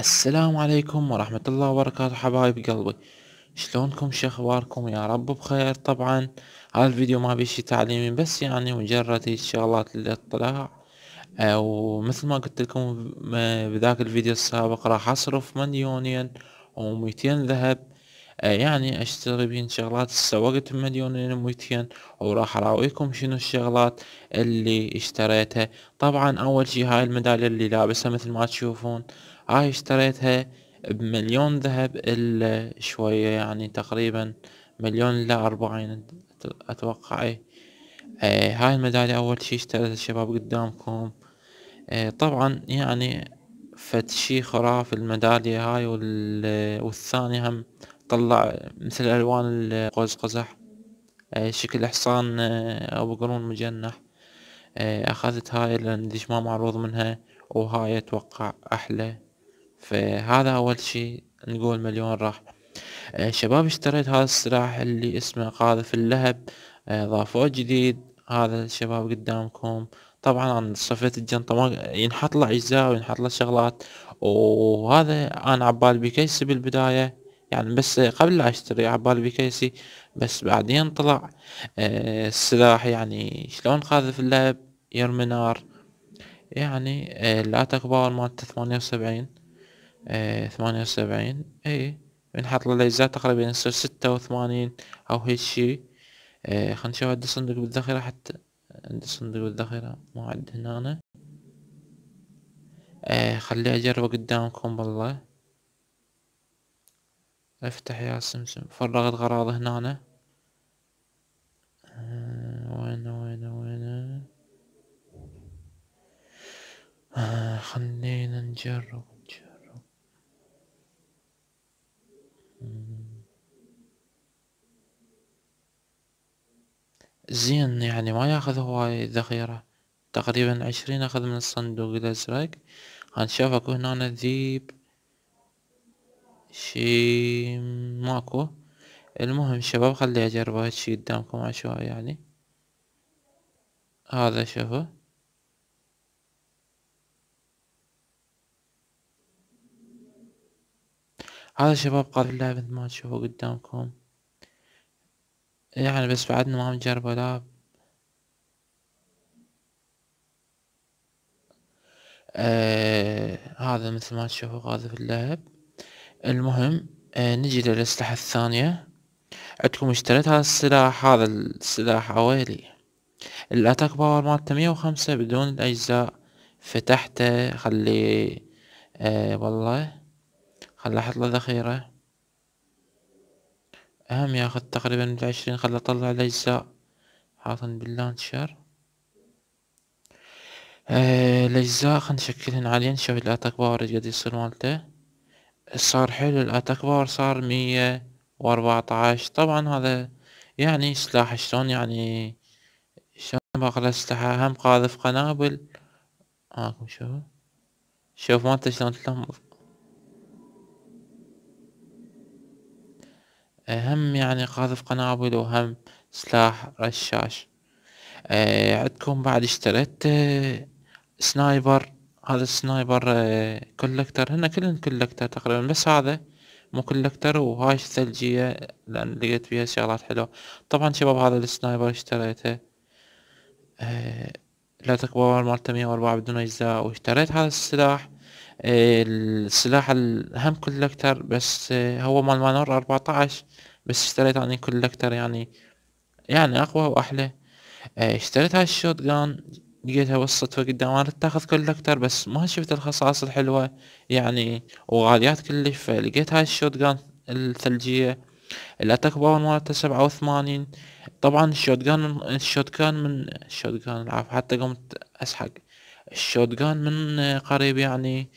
السلام عليكم ورحمة الله وبركاته حبايب قلبي شلونكم شخباركم يا رب بخير طبعا هذا الفيديو ما بيشي تعليمي بس يعني مجرد الشغلات للاطلاع آه، ومثل ما قلت لكم بذاك الفيديو السابق راح اصرف مليونين وميتين ذهب آه، يعني اشتري بين شغلات سوقت مليونين وميتين وراح اراويكم شنو الشغلات اللي اشتريتها طبعا اول شي هاي الميدالية اللي لابسها مثل ما تشوفون هاي اشتريتها بمليون ذهب الا شوية يعني تقريبا مليون الا اربعين اتوقع اي آه، هاي الميدالية اول شي اشتريتها الشباب قدامكم آه، طبعا يعني فد شي خرافي الميدالية هاي والثاني هم طلع مثل الوان القوز قزح آه، شكل حصان او قرون مجنح اخذت هاي لان ما معروض منها وهاي اتوقع احلى فهذا اول شيء نقول مليون راح آه، شباب اشتريت هذا السلاح اللي اسمه قاذف اللهب آه، ضافوه جديد هذا الشباب قدامكم طبعا انا صفيت الجنطة ما ينحط له اجزاء وينحط له شغلات وهذا انا عبال بكيسي بالبداية يعني بس قبل لا اشتري عبال بكيسي بس بعدين طلع آه، السلاح يعني شلون قاذف اللهب يرمي نار يعني لا تكبر مالته ثمانية وسبعين آه، ثمانية وسبعين اي بنحط له الاجزاء تقريبا يصير ستة وثمانين او هالشي ايه خلنا نشوف عند الصندوق بالذخيرة حتى عند الصندوق بالذخيرة ما عد هنا أنا. ايه خليه اجربه قدامكم بالله افتح يا سمسم فرغت غراض هنا أنا. آه، وين وين وين آه، خلينا نجرب زين يعني ما ياخذ هواي ذخيرة تقريبا عشرين اخذ من الصندوق الازرق هنشوف اكو هنا ذيب شي ماكو المهم شباب خلي اجربه هالشي قدامكم عشوائي يعني هذا شوفوا هذا شباب قابل لعبة ما تشوفوا قدامكم إيه، يعني بس بعدنا ما نجربه لا آه هذا مثل ما تشوفوا قاذف اللهب المهم آه نجي للأسلحة الثانية عندكم اشتريت هذا السلاح هذا السلاح عويلي الاتاك باور مالته مية وخمسة بدون الاجزاء فتحته خلي آه والله خلي احط له ذخيره اهم ياخذ تقريبا بالعشرين خل اطلع الاجزاء حاطن باللانشر آه الاجزاء خل نشكلهن عاليا نشوف الاتاك باور قد يصير مالته صار حلو الاتاك باور صار مية عشر طبعا هذا يعني سلاح شلون يعني شلون باقي الاسلحة هم قاذف قنابل هاكم شوف شوف مالته شلون تلمض هم يعني قاذف قنابل وهم سلاح رشاش آه عندكم بعد اشتريت آه، سنايبر هذا السنايبر آه، كولكتر هنا كلن كولكتر تقريبا بس هذا مو كولكتر وهاي الثلجية لأن لقيت بيها شغلات حلوة طبعا شباب هذا السنايبر اشتريته آه، لا تكبر مالته مية وأربعة بدون أجزاء واشتريت هذا السلاح السلاح الهم كولكتر بس آه، هو مال مانور أربعتاعش بس اشتريت اني يعني كولكتر يعني يعني اقوى واحلى آه، اشتريت هاي الشوت جان لقيتها بالصدفة قدام انا تاخذ كولكتر بس ما شفت الخصائص الحلوة يعني وغاليات كلش فلقيت هاي الشوت جان الثلجية الاتاك باور مالته سبعة وثمانين طبعا الشوت جان الشوت جان من الشوت جان العفو حتى قمت اسحق الشوتغان من قريب يعني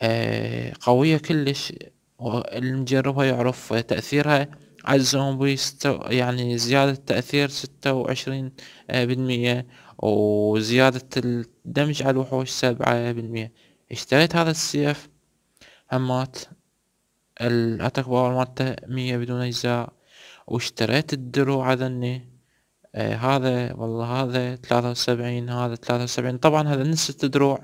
آه، قوية كلش واللي مجربها يعرف تأثيرها على الزومبي يعني زيادة تأثير ستة وعشرين بالمية وزيادة الدمج على الوحوش سبعة بالمية اشتريت هذا السيف همات الاتاك باور مالته مية بدون اجزاء واشتريت الدروع عذني آه هذا والله هذا ثلاثة وسبعين هذا ثلاثة وسبعين طبعا هذا ست دروع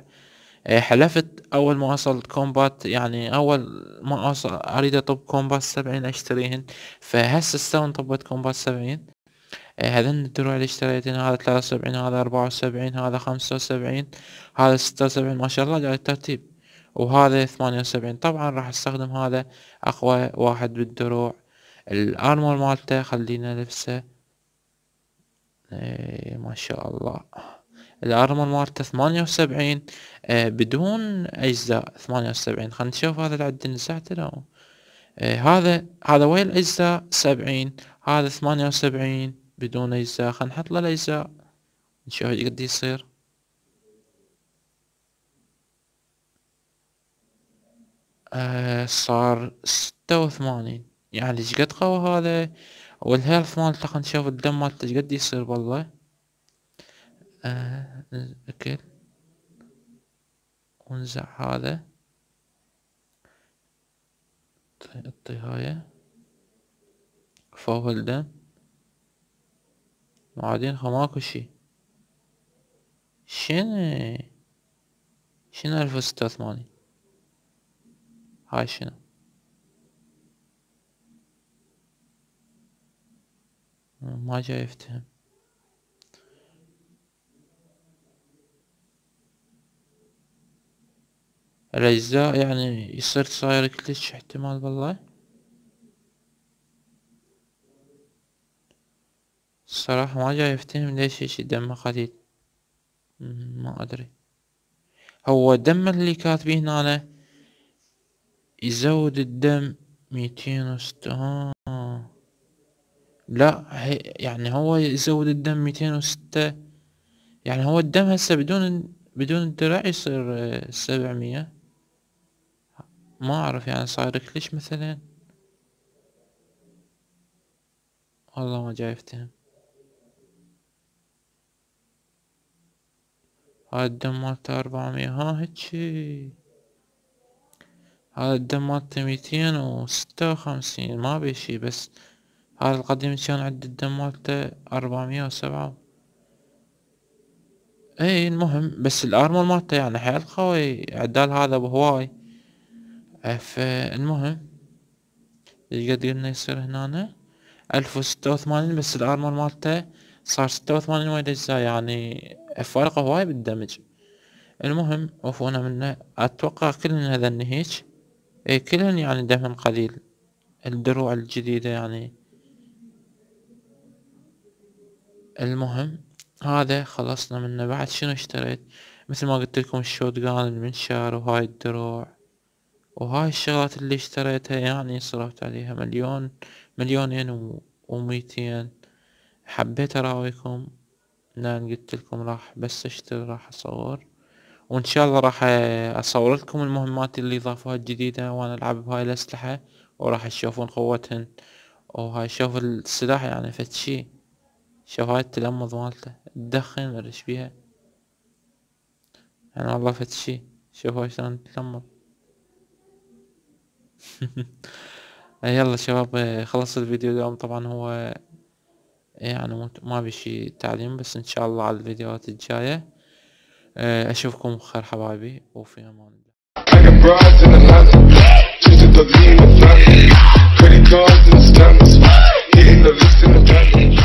آه حلفت اول ما وصلت كومبات يعني اول ما أصل اريد اطب كومبات سبعين اشتريهن فهسه استوى طبت كومبات سبعين آه هذن الدروع اللي اشتريتهن هذا ثلاثة وسبعين هذا اربعة وسبعين هذا خمسة وسبعين هذا ستة وسبعين ما شاء الله جاي الترتيب وهذا ثمانية وسبعين طبعا راح استخدم هذا اقوى واحد بالدروع الارمر مالته خلينا لبسه ايه ما شاء الله الارمر مالته ثمانية وسبعين إيه، بدون اجزاء ثمانية وسبعين خلينا نشوف هذا العد نزعته لو إيه، هذا هذا وين الاجزاء سبعين هذا ثمانية وسبعين بدون اجزاء خلينا نحط له الاجزاء نشوف قد يصير إيه، صار ستة وثمانين يعني ايش قد قوي هذا والهيلث مالته خنشوف الدم مالته شقد يصير والله آه اكل ونزع هذا طي هاي فوق الدم بعدين ماكو شي شنو شنو الف وستة وثمانين هاي شنو ما جاي افتهم الأجزاء يعني يصير صاير كلش احتمال والله الصراحة ما جاي يفتهم ليش هيجي دمه قليل ما أدري هو الدم اللي كاتبين هنا يزود الدم ميتين وستة آه. لا يعني هو يزود الدم ميتين وستة يعني هو الدم هسه بدون بدون الدرع يصير آه، سبعمية ما اعرف يعني صاير كلش مثلا والله ما جاي افتهم هذا الدم مالته أربعمية ها هيجي هذا الدم مالته ميتين وستة وخمسين ما بيشي بس هذا القديم كان عد الدم مالته أربعمية وسبعة اي المهم بس الارمر مالته يعني حيل قوي عدال هذا بهواي فالمهم قد قلنا يصير هنا الف وستة وثمانين بس الارمر مالته صار ستة وثمانين وايد اجزاء يعني فرق هواي بالدمج المهم وفونا منه اتوقع كلن هذا هيج اي كلن يعني دمن قليل الدروع الجديدة يعني المهم هذا خلصنا منه بعد شنو اشتريت مثل ما قلت لكم جان المنشار وهاي الدروع وهاي الشغلات اللي اشتريتها يعني صرفت عليها مليون مليونين وميتين حبيت اراويكم لان نعم، قلت لكم راح بس اشتري راح اصور وان شاء الله راح اصور لكم المهمات اللي ضافوها الجديدة وانا العب بهاي الاسلحة وراح تشوفون قوتهن وهاي شوف السلاح يعني فتشي شي هاي التلمض مالته تدخن ولا ايش بيها انا يعني والله شوف شوفوا شلون تلمض يلا شباب خلص الفيديو اليوم طبعا هو يعني ما بشي تعليم بس ان شاء الله على الفيديوهات الجاية أه، اشوفكم بخير حبايبي وفي امان الله